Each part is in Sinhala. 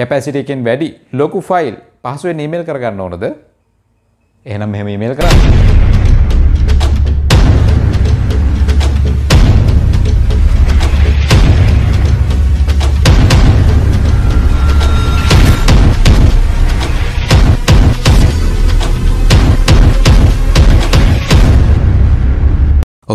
කැපැසිට එකෙන් වැඩි ලොකු ෆයිල් පහසුවෙන් ඊමේල් කරගන්න ඕනද එහෙනම් මෙහෙම ඊමේල් කරන්න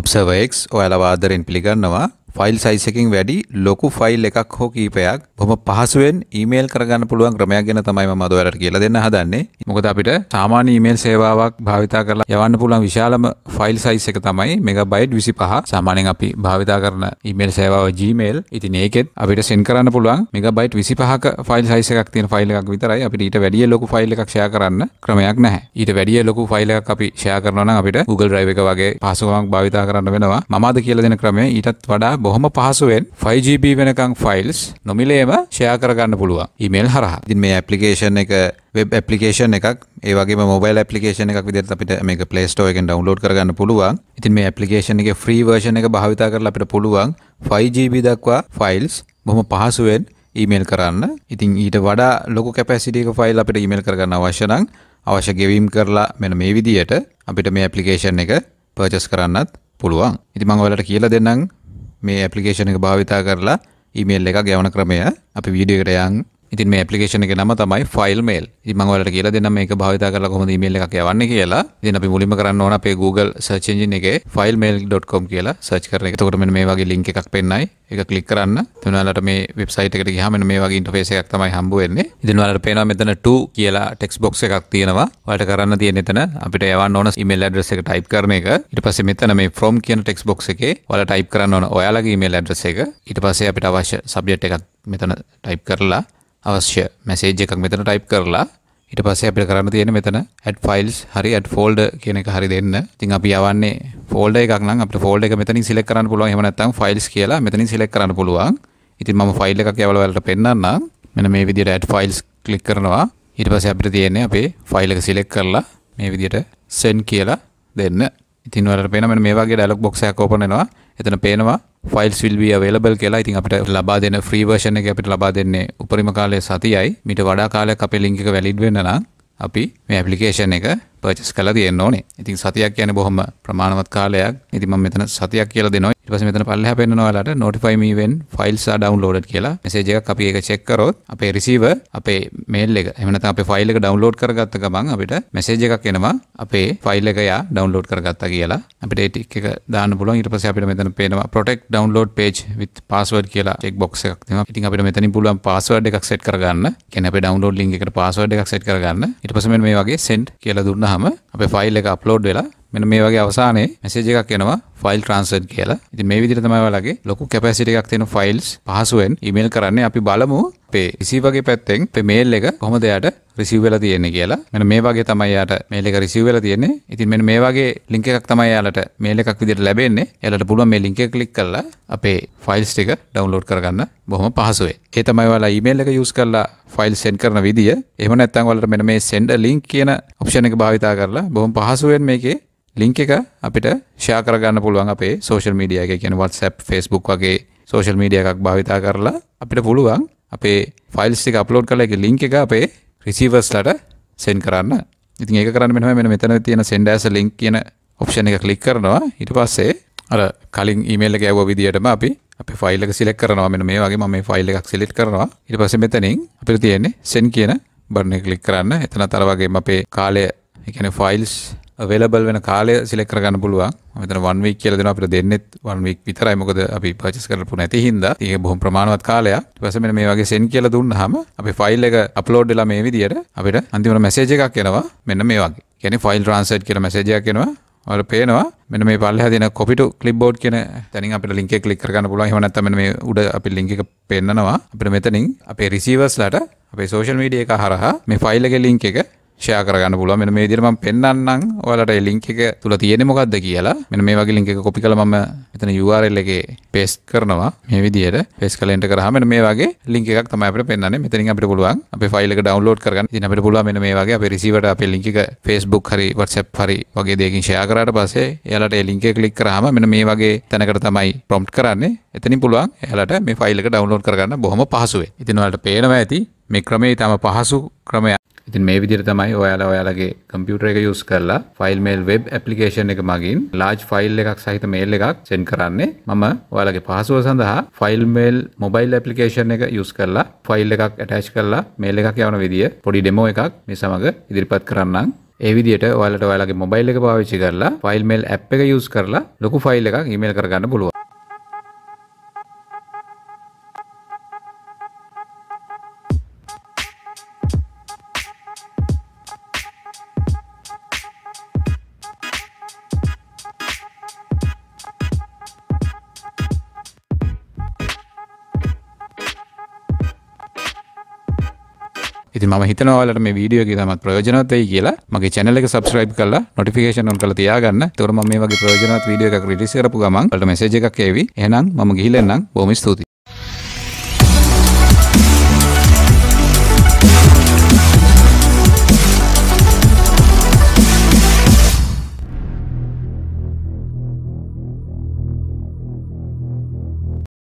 ඔබ්සවයෙක් ඔයාලවාදරෙන් පිළිගන්නවා ෆයිල් සයිස් එකකින් වැඩි ලොකු ෆයිල් එකක් හෝ කීපයක් බොහොම පහසුවෙන් ඊමේල් කරගන්න පුළුවන් ක්‍රමයක් ගැන තමයි මම අද ඔයාලට කියලා දෙන්න හදන්නේ. මොකද අපිට සාමාන්‍ය ඊමේල් සේවාවක් භාවිතා කරලා යවන්න පුළුවන් විශාලම ෆයිල් සයිස් එක තමයි මෙගාබයිට් 25. සාමාන්‍යයෙන් අපි භාවිතා කරන ඊමේල් සේවාව Gmail. ඉතින් ඒකෙත් අපිට සෙන්ඩ් කරන්න පුළුවන් මෙගාබයිට් 25ක ෆයිල් සයිස් එකක් තියෙන ෆයිල් එකක් විතරයි අපිට ඊට වැඩිය ලොකු ෆයිල් එකක් ෂෙයා කරන්න ක්‍රමයක් නැහැ. ඊට වැඩිය ලොකු ෆයිල් එකක් අපි ෂෙයා කරනවා නම් අපිට Google Drive එක වගේ පහසුකමක් භාවිතා කරන්න වෙනවා. මම අද කියලා දෙන ක්‍රමය ඊටත් වඩා බොහොම පහසුවෙන් 5GB වෙනකම් ෆයිල්ස් නොමිලේම ෂෙයා කරගන්න පුළුවන් ඊමේල් හරහා. ඉතින් මේ ඇප්ලිකේෂන් එක වෙබ් ඇප්ලිකේෂන් එකක් ඒ වගේම මොබයිල් ඇප්ලිකේෂන් එකක් විදිහට අපිට මේක Play Store එකෙන් ඩවුන්ලෝඩ් කරගන්න පුළුවන්. ඉතින් මේ ඇප්ලිකේෂන් එකේ ෆ්‍රී version එක භාවිතා කරලා අපිට පුළුවන් 5GB දක්වා ෆයිල්ස් බොහොම පහසුවෙන් ඊමේල් කරන්න. ඉතින් ඊට වඩා ලොකු කැපැසිටි එක ෆයිල් අපිට ඊමේල් කරගන්න අවශ්‍ය නම් අවශ්‍ය ගෙවීම් කරලා මෙන්න මේ විදිහට අපිට මේ ඇප්ලිකේෂන් එක පර්චස් කරන්නත් පුළුවන්. ඉතින් මම ඔයාලට කියලා දෙන්නම් මේ ඇපලිකේෂන එක භාවිතා කරලා ඊමේල් එක ගැවන ක්‍රමය අපි වීඩියෝකට යන් ඉතින් මේ ඇපලිකේෂන එක නම තමයි ෆයිල් මේල්. ඉතින් මම ඔයාලට කියලා දෙන්නම් මේක භාවිතා කරලා කොහොමද ඊමේල් එකක් යවන්නේ කියලා. ඉතින් අපි මුලින්ම කරන්න ඕන අපේ Google search engine එකේ filemail.com කියලා search කරන එක. එතකොට මෙන්න මේ වගේ link එකක් පෙන්නයි. ඒක ක්ලික් කරන්න. එතන ඔයාලට මේ වෙබ්සයිට් එකට ගියාම මෙන්න මේ වගේ ඉන්ටර්ෆේස් එකක් තමයි හම්බ වෙන්නේ. ඉතින් ඔයාලට පේනවා මෙතන 2 කියලා ටෙක්ස්ට් box එකක් තියෙනවා. ඔයාලට කරන්න තියෙන එතන අපිට යවන්න ඕන email address එක type කරන එක. ඊට පස්සේ මෙතන මේ from කියන text box එකේ ඔයාලා type කරන්න ඕන ඔයාලගේ email address එක. ඊට පස්සේ අපිට අවශ්‍ය subject එකක් මෙතන type කරලා අවශ්‍ය message එකක් මෙතන type කරලා ඊට පස්සේ අපිට කරන්න තියෙන මෙතන add files හරි add folder කියන එක හරි දෙන්න. ඉතින් අපි යවන්නේ folder එකක් නම් අපිට folder එක මෙතනින් select කරන්න පුළුවන්. එහෙම නැත්නම් files කියලා මෙතනින් select කරන්න පුළුවන්. ඉතින් මම file එකක් යවලා ඔයාලට පෙන්නන්නම්. මෙන මේ විදිහට add files ක්ලික් කරනවා ඊට පස්සේ අපිට තියෙන්නේ අපේ ෆයිල් එක සිලෙක්ට් කරලා මේ විදිහට send කියලා දෙන්න. ඉතින් ඔයාලට පේනවා මෙන්න මේ වගේ dialog box එකක් open වෙනවා. එතන පේනවා ෆයිල්ස් will be available කියලා. ඉතින් අපිට ලබා දෙන free version එක අපිට ලබා දෙන්නේ උපරිම කාලය සතියයි. මීට වඩා කාලයක් අපේ link එක valid වෙන්න නම් අපි මේ application එක පර්චස් කරලා තියෙන්න ඕනේ. ඉතින් සතියක් කියන්නේ බොහොම ප්‍රමාණවත් කාලයක්. ඉතින් මම මෙතන සතියක් කියලා දෙනවා. ඊට පස්සේ මෙතන පල්ලෙහා පෙන්නනවා ඔයාලට notify me when files are downloaded කියලා මෙසේජ් එකක් අපි ඒක චෙක් කරොත් අපේ receiver අපේ mail එක එහෙම නැත්නම් අපේ file එක download කරගත්ත ගමන් අපිට මෙසේජ් එකක් එනවා අපේ file එක යා download කරගත්තා කියලා. අපිට ඒ ටික එක දාන්න පුළුවන්. ඊට පස්සේ අපිට මෙතන පේනවා protect download page with password කියලා check box එකක් තියෙනවා. ඉතින් අපිට මෙතනින් පුළුවන් password එකක් set කරගන්න. කියන්නේ අපේ download link එකට password එකක් set කරගන්න. ඊට පස්සේ මෙන්න මේ වගේ send කියලා දුන්නා කරාම අපේ ෆයිල් එක අප්ලෝඩ් වෙලා මෙන්න මේ වගේ අවසානයේ මැසේජ් එකක් එනවා ෆයිල් ට්‍රාන්ස්ෆර් කියලා. ඉතින් මේ විදිහට තමයි ඔයාලගේ ලොකු කැපැසිටි එකක් තියෙන ෆයිල්ස් පහසුවෙන් ඊමේල් කරන්නේ. අපි බලමු අපේ රිසීවර් වගේ පැත්තෙන් අපේ මේල් එක කොහොමද යාට රිසීව් වෙලා තියෙන්නේ කියලා. මෙන්න මේ වගේ තමයි යාට මේල් එක රිසීව් වෙලා තියෙන්නේ. ඉතින් මෙන්න මේ වගේ ලින්ක් එකක් තමයි යාලට මේල් එකක් විදිහට ලැබෙන්නේ. යාලට පුළුවන් මේ ලින්ක් එක ක්ලික් කරලා අපේ ෆයිල්ස් ටික ඩවුන්ලෝඩ් කරගන්න බොහොම පහසුවෙන්. ඒ තමයි ඔයාලා ඊමේල් එක යූස් කරලා ෆයිල් සෙන්ඩ් කරන විදිය. එහෙම නැත්නම් ඔයාලට මෙන්න මේ send a link කියන ඔප්ෂන් එක භාවිතා කරලා බොහොම පහසුවෙන් මේකේ ලිංක් එක අපිට ෂයා කරගන්න පුළුවන් අපේ සෝෂල් මීඩිය එක කියන WhatsApp, Facebook වගේ සෝෂල් මීඩිය එකක් භාවිතා කරලා අපිට පුළුවන් අපේ ෆයිල්ස් ටික අප්ලෝඩ් කරලා ඒකේ ලින්ක් එක අපේ රිසීවර්ස්ලට සෙන්ඩ් කරන්න. ඉතින් ඒක කරන්න මෙන්න මෙන්න මෙතන තියෙන send as a link කියන ඔප්ෂන් එක ක්ලික් කරනවා. ඊට පස්සේ අර කලින් ඊමේල් එක යවුවා විදියටම අපි අපි ෆයිල් එක සිලෙක්ට් කරනවා මෙන්න මේ වගේ මම මේ ෆයිල් එකක් සිලෙක්ට් කරනවා ඊට පස්සේ මෙතනින් අපිට තියෙන්නේ send කියන බටන් එක ක්ලික් කරන්න එතනත් අර වගේම අපේ කාලය ඒ කියන්නේ ෆයිල්ස් වෙලබල් වෙන කාලය සිලෙක් කරගන්න පුළුවන් මෙතන වන් වීක් කියලා දෙනවා අපිට දෙන්නෙත් වන් වීක් විතරයි මොකද අපි පර්චේස් කරපු නැති හින්දා ඒක බොහොම ප්‍රමාණවත් කාලයක් ඊට පස්සේ මෙන්න මේ වගේ send කියලා දුන්නාම අපේ ෆයිල් එක අප්ලෝඩ් වෙලා මේ විදියට අපිට අන්තිමට මැසේජ් එකක් එනවා මෙන්න මේ වගේ කියන්නේ ෆයිල් ට්‍රාන්ස්ලේට් කියලා මැසේජ් එකක් එනවා ඔර පේනවා මෙන්න මේ පල්ල හදින කොපිට කලිබ්බෝඩ් කියන තැනින් අපිට ලින්ක කලික් කරන්න පුළුවන් එහෙම නැත්නම් මෙන්න මේ උඩ අපි ලින්ක් එක පෙන්නනවා අපිට මෙතනින් අපේ රිසීවර්ස්ලාට අපේ සෝෂල් මීඩියා එක හරහා මේ ෆයිල් එකේ ලින්ක් එක ෂයා කරගන්න පුළුව මෙ මේ දිරම පෙන්න්නම් ඔලට ලිංක එක තුළ තියෙන මොකක්ද කියලා මෙ මේ වගේ ලිංක කොපි කළ ම එතන URL එක පේස් කරනවා මේ විදියට පෙස් කලෙන්ට කරහම මේ වගේ ලික තමයි පෙන්න්න මෙතන අපට පුළුවන් අප ෆයිල් ඩවන්ලෝඩ් කරගන්න ඉතින් අපට පුළුවන් මෙන්න මේ වගේ අපේ රිසීවට අපේ ලිංක එක Facebook හරි WhatsApp හරි වගේ දෙයකින් ෂෙයා කරාට පස්සේ එයාලට ඒ ලිංක එක ක්ලික් කරාම මෙන්න මේ වගේ තැනකට තමයි ප්‍රොම්ප්ට් කරන්නේ එතනින් පුළුවන් එයාලට මේ ෆයිල් එක ඩවන්ලෝඩ් කරගන්න බොහොම පහසුවෙන් ඉතින් ඔයාලට පේනවා ඇති මේ ක්‍රමේ තම පහසු ක්‍රමය ඉතින් මේ විදිහට තමයි ඔයාලා ඔයාලගේ කම්පියුටර් එක යූස් කරලා ෆයිල් මේල් වෙබ් ඇප්ලිකේෂන් එක මගින් ලාජ් ෆයිල් එකක් සහිත මේල් එකක් සෙන්ඩ් කරන්නේ මම ඔයාලගේ පහසුව සඳහා ෆයිල් මේල් මොබයිල් ඇප්ලිකේෂන් එක යූස් කරලා ෆයිල් එකක් ඇටච් කරලා මේල් එකක් යවන විදිය පොඩි ඩෙමෝ එකක් මේ සමග ඉදිරිපත් කරන්නම් ඒ විදිහට ඔයාලට ඔයාලගේ මොබයිල් එක පාවිච්චි කරලා ෆයිල් මේල් ඇප් එක යූස් කරලා ලොකු ෆයිල් එකක් ඊමේල් කරගන්න පුළුවන් ඉතින් මම හිතනවා ඔයාලට මේ වීඩියෝ එක තමත් ප්‍රයෝජනවත් වෙයි කියලා. මගේ channel එක subscribe කරලා notification on කරලා තියාගන්න. ඒතොර මම මේ වගේ ප්‍රයෝජනවත් වීඩියෝ එකක් release කරපු ගමන් ඔයාලට message එකක් එවි. එහෙනම් මම ගිහිල්ලා එන්නම්. බොහොම ස්තුතියි.